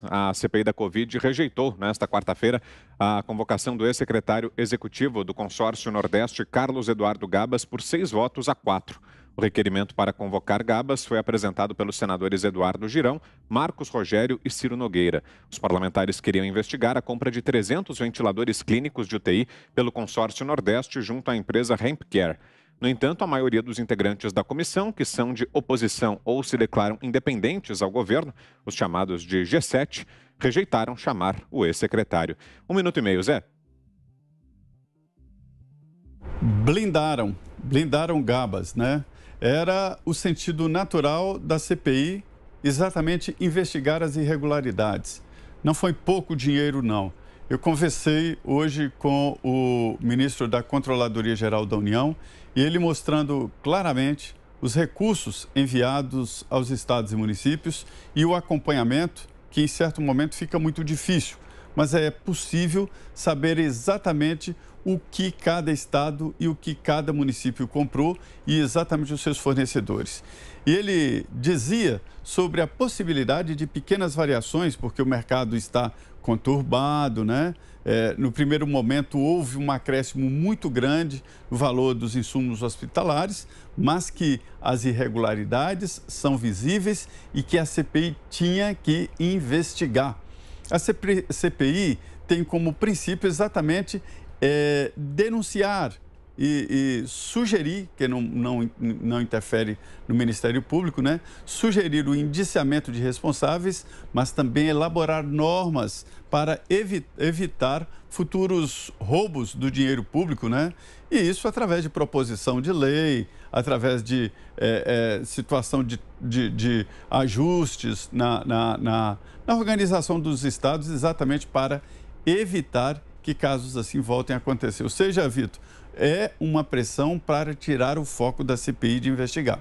A CPI da Covid rejeitou, nesta quarta-feira, a convocação do ex-secretário executivo do Consórcio Nordeste, Carlos Eduardo Gabas, por seis votos a quatro. O requerimento para convocar Gabas foi apresentado pelos senadores Eduardo Girão, Marcos Rogério e Ciro Nogueira. Os parlamentares queriam investigar a compra de 300 ventiladores clínicos de UTI pelo consórcio Nordeste junto à empresa Hempcare. No entanto, a maioria dos integrantes da comissão, que são de oposição ou se declaram independentes ao governo, os chamados de G7, rejeitaram chamar o ex-secretário. Um minuto e meio, Zé. Blindaram, blindaram Gabas, né? Era o sentido natural da CPI exatamente investigar as irregularidades. Não foi pouco dinheiro, não. Eu conversei hoje com o ministro da Controladoria Geral da União e ele mostrando claramente os recursos enviados aos estados e municípios e o acompanhamento que em certo momento fica muito difícil mas é possível saber exatamente o que cada estado e o que cada município comprou e exatamente os seus fornecedores. E ele dizia sobre a possibilidade de pequenas variações, porque o mercado está conturbado, né? É, no primeiro momento houve um acréscimo muito grande no valor dos insumos hospitalares, mas que as irregularidades são visíveis e que a CPI tinha que investigar. A CPI tem como princípio exatamente é, denunciar e, e sugerir, que não, não, não interfere no Ministério Público, né? sugerir o indiciamento de responsáveis, mas também elaborar normas para evi evitar futuros roubos do dinheiro público, né? E isso através de proposição de lei, através de é, é, situação de, de, de ajustes na na, na, na organização dos estados, exatamente para evitar que casos assim voltem a acontecer. Ou seja, Vitor, é uma pressão para tirar o foco da CPI de investigar.